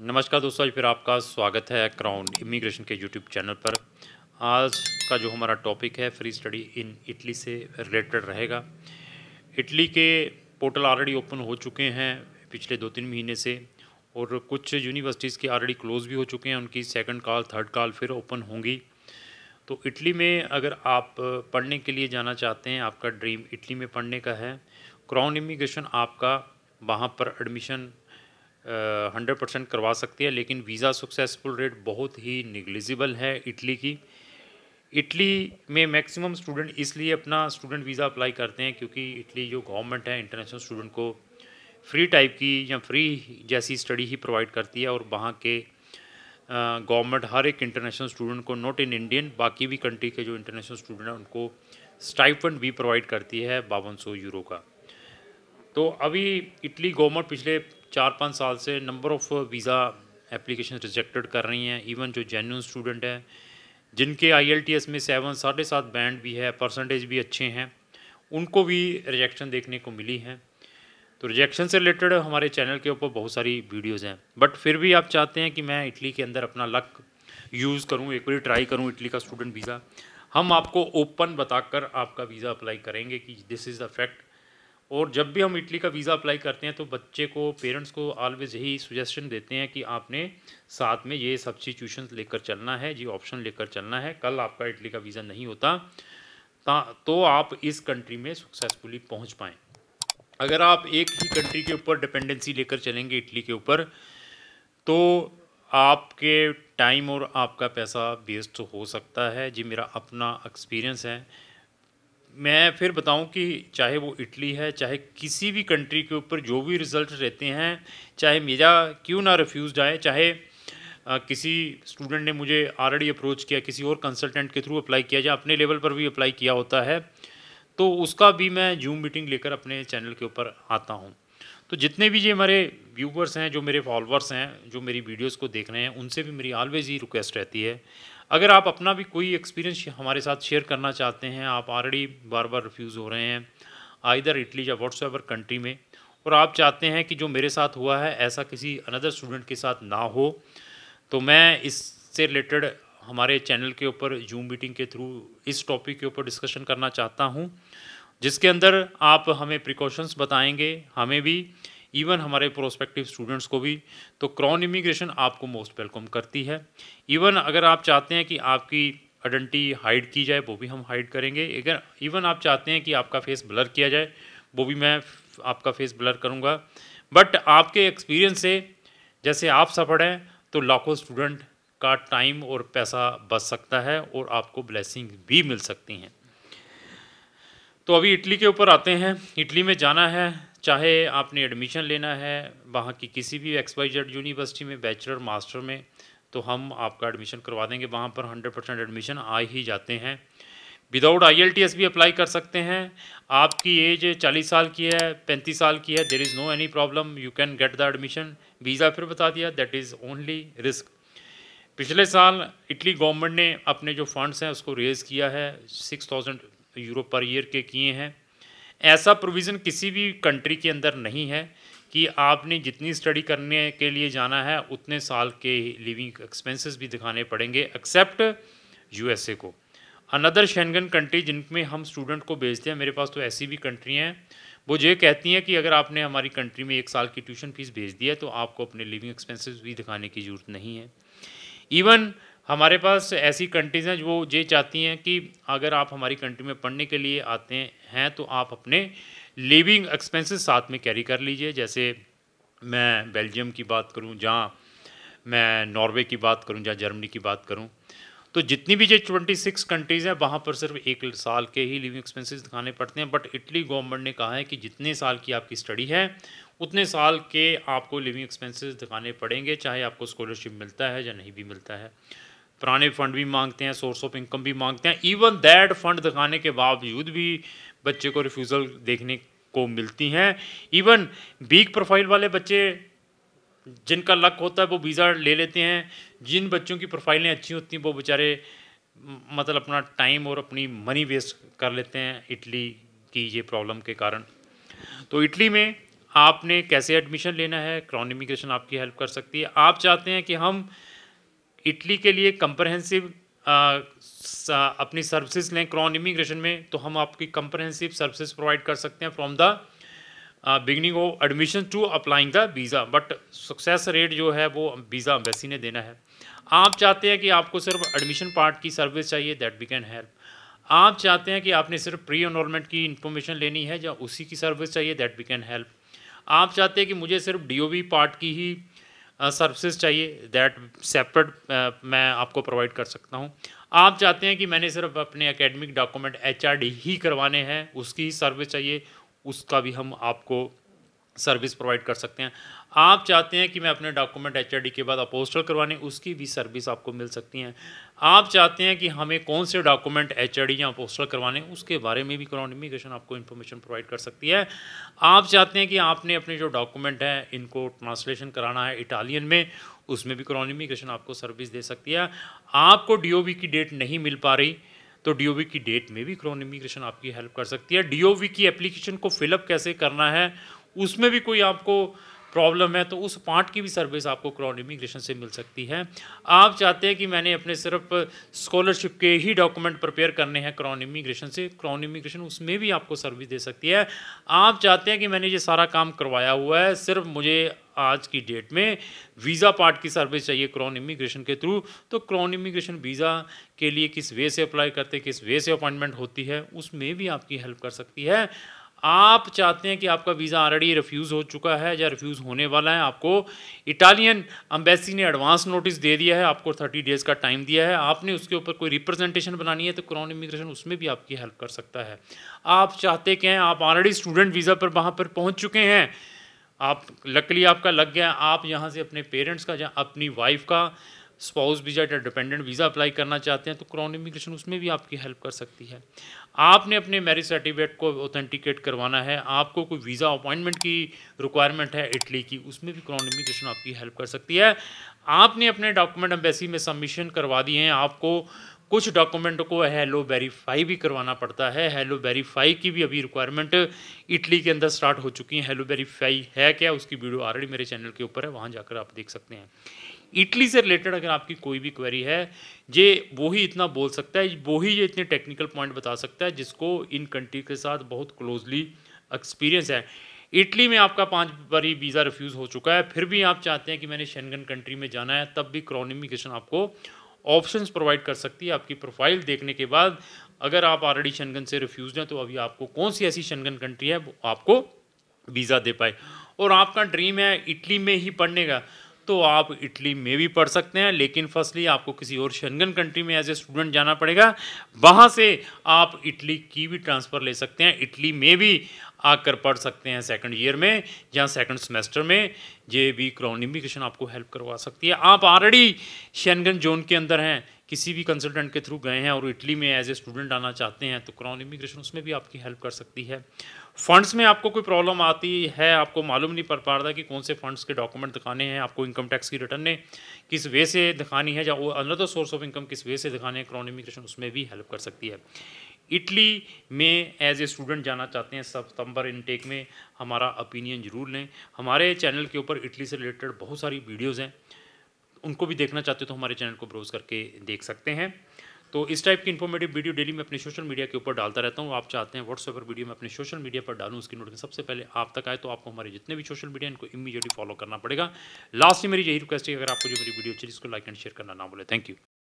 नमस्कार दोस्तों आज फिर आपका स्वागत है क्राउन इमिग्रेशन के यूट्यूब चैनल पर आज का जो हमारा टॉपिक है फ्री स्टडी इन इटली से रिलेटेड रहेगा इटली के पोर्टल ऑलरेडी ओपन हो चुके हैं पिछले दो तीन महीने से और कुछ यूनिवर्सिटीज़ के ऑलरेडी क्लोज़ भी हो चुके हैं उनकी सेकंड कॉल थर्ड कॉल फिर ओपन होंगी तो इटली में अगर आप पढ़ने के लिए जाना चाहते हैं आपका ड्रीम इटली में पढ़ने का है क्राउन इमिग्रेशन आपका वहाँ पर एडमिशन हंड्रेड परसेंट करवा सकती है लेकिन वीज़ा सक्सेसफुल रेट बहुत ही निगलिजिबल है इटली की इटली में मैक्सिमम स्टूडेंट इसलिए अपना स्टूडेंट वीज़ा अप्लाई करते हैं क्योंकि इटली जो गवर्नमेंट है इंटरनेशनल स्टूडेंट को फ्री टाइप की या फ्री जैसी स्टडी ही प्रोवाइड करती है और वहाँ के गवर्नमेंट हर एक इंटरनेशनल स्टूडेंट को नॉट इन इंडियन बाकी भी कंट्री के जो इंटरनेशनल स्टूडेंट हैं उनको स्टाइफंड भी प्रोवाइड करती है बावन सौ यूरो का तो अभी इटली गवर्नमेंट पिछले चार पाँच साल से number of visa application rejected कर रही हैं इवन जो जेन्यून स्टूडेंट हैं जिनके आई में सेवन साढ़े सात बैंड भी है परसेंटेज भी अच्छे हैं उनको भी रिजेक्शन देखने को मिली हैं तो रिजेक्शन से रिलेटेड हमारे चैनल के ऊपर बहुत सारी वीडियोज़ हैं बट फिर भी आप चाहते हैं कि मैं इटली के अंदर अपना लक यूज़ करूँ एक बार ट्राई करूँ इटली का स्टूडेंट वीज़ा हम आपको ओपन बताकर आपका वीज़ा अप्लाई करेंगे कि दिस इज़ द फैक्ट और जब भी हम इटली का वीज़ा अप्लाई करते हैं तो बच्चे को पेरेंट्स को ऑलवेज़ यही सुजेशन देते हैं कि आपने साथ में ये सब्सिट्यूशन लेकर चलना है ये ऑप्शन लेकर चलना है कल आपका इटली का वीज़ा नहीं होता तो आप इस कंट्री में सक्सेसफुली पहुंच पाएँ अगर आप एक ही कंट्री के ऊपर डिपेंडेंसी लेकर चलेंगे इटली के ऊपर तो आपके टाइम और आपका पैसा वेस्ट हो सकता है जी मेरा अपना एक्सपीरियंस है मैं फिर बताऊं कि चाहे वो इटली है चाहे किसी भी कंट्री के ऊपर जो भी रिज़ल्ट रहते हैं चाहे मेरा क्यों ना रिफ्यूज़ आए चाहे आ, किसी स्टूडेंट ने मुझे ऑलरेडी अप्रोच किया किसी और कंसल्टेंट के थ्रू अप्लाई किया या अपने लेवल पर भी अप्लाई किया होता है तो उसका भी मैं जूम मीटिंग लेकर अपने चैनल के ऊपर आता हूँ तो जितने भी ये हमारे व्यूवर्स हैं जो मेरे फॉलोअर्स हैं जो मेरी वीडियोस को देख रहे हैं उनसे भी मेरी ऑलवेज ही रिक्वेस्ट रहती है अगर आप अपना भी कोई एक्सपीरियंस हमारे साथ शेयर करना चाहते हैं आप ऑलरेडी बार बार रिफ्यूज़ हो रहे हैं आइधर इटली या व्हाट्सएवर कंट्री में और आप चाहते हैं कि जो मेरे साथ हुआ है ऐसा किसी अनदर स्टूडेंट के साथ ना हो तो मैं इससे रिलेटेड हमारे चैनल के ऊपर जूम मीटिंग के थ्रू इस टॉपिक के ऊपर डिस्कशन करना चाहता हूँ जिसके अंदर आप हमें प्रिकॉशंस बताएंगे हमें भी इवन हमारे प्रोस्पेक्टिव स्टूडेंट्स को भी तो क्राउन इमिग्रेशन आपको मोस्ट वेलकम करती है इवन अगर आप चाहते हैं कि आपकी आइडेंटिटी हाइड की जाए वो भी हम हाइड करेंगे अगर इवन आप चाहते हैं कि आपका फेस ब्लर किया जाए वो भी मैं आपका फेस ब्लर करूँगा बट आपके एक्सपीरियंस से जैसे आप सफर हैं तो लाखों स्टूडेंट का टाइम और पैसा बच सकता है और आपको ब्लेसिंग भी मिल सकती हैं तो अभी इटली के ऊपर आते हैं इटली में जाना है चाहे आपने एडमिशन लेना है वहाँ की किसी भी एक्स वाई जेड यूनिवर्सिटी में बैचलर मास्टर में तो हम आपका एडमिशन करवा देंगे वहाँ पर हंड्रेड परसेंट एडमिशन आ ही जाते हैं विदाउट आई भी अप्लाई कर सकते हैं आपकी एज 40 साल की है 35 साल की है there is no any problem you can get the admission visa फिर बता दिया दैट इज़ ओनली रिस्क पिछले साल इटली गवर्नमेंट ने अपने जो फंड्स हैं उसको रेज़ किया है six thousand euro per year के किए हैं ऐसा प्रोविज़न किसी भी कंट्री के अंदर नहीं है कि आपने जितनी स्टडी करने के लिए जाना है उतने साल के लिविंग एक्सपेंसेस भी दिखाने पड़ेंगे एक्सेप्ट यूएसए को अनदर शेंगन कंट्री जिनमें हम स्टूडेंट को भेजते हैं मेरे पास तो ऐसी भी कंट्री हैं वो ये कहती हैं कि अगर आपने हमारी कंट्री में एक साल की ट्यूशन फीस भेज दिया है तो आपको अपने लिविंग एक्सपेंसिस भी दिखाने की ज़रूरत नहीं है इवन हमारे पास ऐसी कंट्रीज़ हैं जो ये चाहती हैं कि अगर आप हमारी कंट्री में पढ़ने के लिए आते हैं तो आप अपने लिविंग एक्सपेंसेस साथ में कैरी कर लीजिए जैसे मैं बेल्जियम की बात करूं जहाँ मैं नॉर्वे की बात करूं जहाँ जर्मनी की बात करूं तो जितनी भी जो ट्वेंटी सिक्स कंट्रीज़ हैं वहाँ पर सिर्फ एक साल के ही लिविंग एक्सपेंसिस दिखाने पड़ते हैं बट इटली गवर्नमेंट ने कहा है कि जितने साल की आपकी स्टडी है उतने साल के आपको लिविंग एक्सपेंसेस दिखाने पड़ेंगे चाहे आपको स्कॉलरशिप मिलता है या नहीं भी मिलता है पुराने फंड भी मांगते हैं सोर्स ऑफ इनकम भी मांगते हैं इवन दैट फंड दिखाने के बावजूद भी बच्चे को रिफ्यूज़ल देखने को मिलती हैं इवन बीक प्रोफाइल वाले बच्चे जिनका लक होता है वो वीज़ा ले लेते हैं जिन बच्चों की प्रोफाइलें अच्छी होती हैं वो बेचारे मतलब अपना टाइम और अपनी मनी वेस्ट कर लेते हैं इटली की ये प्रॉब्लम के कारण तो इटली में आपने कैसे एडमिशन लेना है क्रॉन इमिग्रेशन आपकी हेल्प कर सकती है आप चाहते हैं कि हम इटली के लिए कंप्रहेंसिव अपनी सर्विसेज लें क्रॉन इमिग्रेशन में तो हम आपकी कंप्रहेंसिव सर्विसेज प्रोवाइड कर सकते हैं from the beginning of admission to applying the visa but success rate जो है वो वीज़ा एम्बेसी ने देना है आप चाहते हैं कि आपको सिर्फ एडमिशन पार्ट की सर्विस चाहिए दैट वी कैन हेल्प आप चाहते हैं कि आपने सिर्फ प्री एनरोलमेंट की इन्फॉर्मेशन लेनी है या उसी की सर्विस चाहिए दैट वी कैन हेल्प आप चाहते हैं कि मुझे सिर्फ डी पार्ट की ही सर्विसेज चाहिए दैट सेपरेट मैं आपको प्रोवाइड कर सकता हूँ आप चाहते हैं कि मैंने सिर्फ अपने एकेडमिक डॉक्यूमेंट एच ही करवाने हैं उसकी सर्विस चाहिए उसका भी हम आपको सर्विस प्रोवाइड कर सकते हैं आप चाहते हैं कि मैं अपने डॉक्यूमेंट एच के बाद अपोस्टल करवाने उसकी भी सर्विस आपको मिल सकती हैं आप चाहते हैं कि हमें कौन से डॉक्यूमेंट एच या अपोस्टल करवाने उसके बारे में भी क्राउन इमिग्रेशन आपको इन्फॉर्मेशन प्रोवाइड कर सकती है आप चाहते हैं कि आपने अपने जो डॉक्यूमेंट हैं इनको ट्रांसलेशन कराना है इटालियन में उसमें भी क्राउन इमिग्रेशन आपको सर्विस दे सकती है आपको डी की डेट नहीं मिल पा रही तो डी की डेट में भी क्राउन इमिग्रेशन आपकी हेल्प कर सकती है डी की एप्लीकेशन को फिलअप कैसे करना है उसमें भी कोई आपको प्रॉब्लम है तो उस पार्ट की भी सर्विस आपको क्राउन इमिग्रेशन से मिल सकती है आप चाहते हैं कि मैंने अपने सिर्फ स्कॉलरशिप के ही डॉक्यूमेंट प्रिपेयर करने हैं क्राउन इमिग्रेशन से क्राउन इमिग्रेशन उसमें भी आपको सर्विस दे सकती है आप चाहते हैं कि मैंने ये सारा काम करवाया हुआ है सिर्फ मुझे आज की डेट में वीज़ा पार्ट की सर्विस चाहिए क्रॉन इमिग्रेशन के थ्रू तो क्रॉन इमिग्रेशन वीज़ा के लिए किस वे से अप्लाई करते किस वे से अपॉइंटमेंट होती है उसमें भी आपकी हेल्प कर सकती है आप चाहते हैं कि आपका वीज़ा ऑलरेडी रिफ्यूज़ हो चुका है या रिफ्यूज़ होने वाला है आपको इटालियन अम्बेसी ने एडवांस नोटिस दे दिया है आपको थर्टी डेज़ का टाइम दिया है आपने उसके ऊपर कोई रिप्रेजेंटेशन बनानी है तो क्रॉन इमिग्रेशन उसमें भी आपकी हेल्प कर सकता है आप चाहते क्या हैं आप ऑलरेडी स्टूडेंट वीज़ा पर वहाँ पर पहुँच चुके हैं आप लकली आपका लग गया आप यहाँ से अपने पेरेंट्स का या अपनी वाइफ का स्पाउस वीज़ा या डिपेंडेंट वीज़ा अप्लाई करना चाहते हैं तो क्राउन इमिग्रेशन उसमें भी आपकी हेल्प कर सकती है आपने अपने मैरिज सर्टिफिकेट को ऑथेंटिकेट करवाना है आपको कोई वीज़ा अपॉइंटमेंट की रिक्वायरमेंट है इटली की उसमें भी क्राउन इमिग्रेशन आपकी हेल्प कर सकती है आपने अपने डॉक्यूमेंट एम्बेसी में सबमिशन करवा दिए हैं आपको कुछ डॉक्यूमेंट को हेलो वेरीफाई भी करवाना पड़ता है हेलो वेरीफाई की भी अभी रिक्वायरमेंट इटली के अंदर स्टार्ट हो चुकी है हेलो वेरीफाई है क्या उसकी वीडियो ऑलरेडी मेरे चैनल के ऊपर है वहाँ जाकर आप देख सकते हैं इटली से रिलेटेड अगर आपकी कोई भी क्वेरी है ये वो ही इतना बोल सकता है वो ही ये इतने टेक्निकल पॉइंट बता सकता है जिसको इन कंट्री के साथ बहुत क्लोजली एक्सपीरियंस है इटली में आपका पांच बारी वीज़ा रिफ्यूज़ हो चुका है फिर भी आप चाहते हैं कि मैंने शेनगन कंट्री में जाना है तब भी क्रोनिमिकेशन आपको ऑप्शन प्रोवाइड कर सकती है आपकी प्रोफाइल देखने के बाद अगर आप ऑलरेडी शनगन से रिफ्यूज हैं तो अभी आपको कौन सी ऐसी शनगन कंट्री है वो आपको वीज़ा दे पाए और आपका ड्रीम है इटली में ही पढ़ने का तो आप इटली में भी पढ़ सकते हैं लेकिन फर्स्टली आपको किसी और शनगन कंट्री में एज ए स्टूडेंट जाना पड़ेगा वहाँ से आप इटली की भी ट्रांसफ़र ले सकते हैं इटली में भी आकर पढ़ सकते हैं सेकंड ईयर में या सेकंड सेमेस्टर में जे बी क्रॉन इमिग्रेशन आपको हेल्प करवा सकती है आप ऑलरेडी शनगन जोन के अंदर हैं किसी भी कंसल्टेंट के थ्रू गए हैं और इटली में एज ए स्टूडेंट आना चाहते हैं तो क्रॉन इमिग्रेशन उसमें भी आपकी हेल्प कर सकती है फंड्स में आपको कोई प्रॉब्लम आती है आपको मालूम नहीं पड़ पा रहा कि कौन से फंड्स के डॉक्यूमेंट दिखाने हैं आपको इनकम टैक्स की रिटर्न ने किस वे से दिखानी है या वो अनदर सोर्स ऑफ इनकम किस वे से दिखाने हैं क्रॉन इमिग्रेशन उसमें भी हेल्प कर सकती है इटली में एज ए स्टूडेंट जाना चाहते हैं सितंबर इनटेक में हमारा ओपिनियन जरूर लें हमारे चैनल के ऊपर इटली से रिलेटेड बहुत सारी वीडियोज़ हैं उनको भी देखना चाहते हो तो हमारे चैनल को ब्राउज़ करके देख सकते हैं तो इस टाइप की इन्फॉर्मेटिव वीडियो डेली मैं अपने सोशल मीडिया के ऊपर डालता रहता हूँ आप चाहते हैं व्हाट्सएप पर वीडियो मैं अपने सोशल मीडिया पर डालूँ उसकी नोटिफिकेशन सबसे पहले आप तक आए तो आपको हमारे जितने भी सोशल मीडिया इनको इमीजिएटली फॉलो करना पड़ेगा लास्ट में मेरी यही रिक्वेस्ट है अगर आपको जो मेरी वीडियो अच्छी इसको लाइक एंड शेयर करना ना बोले थैंक यू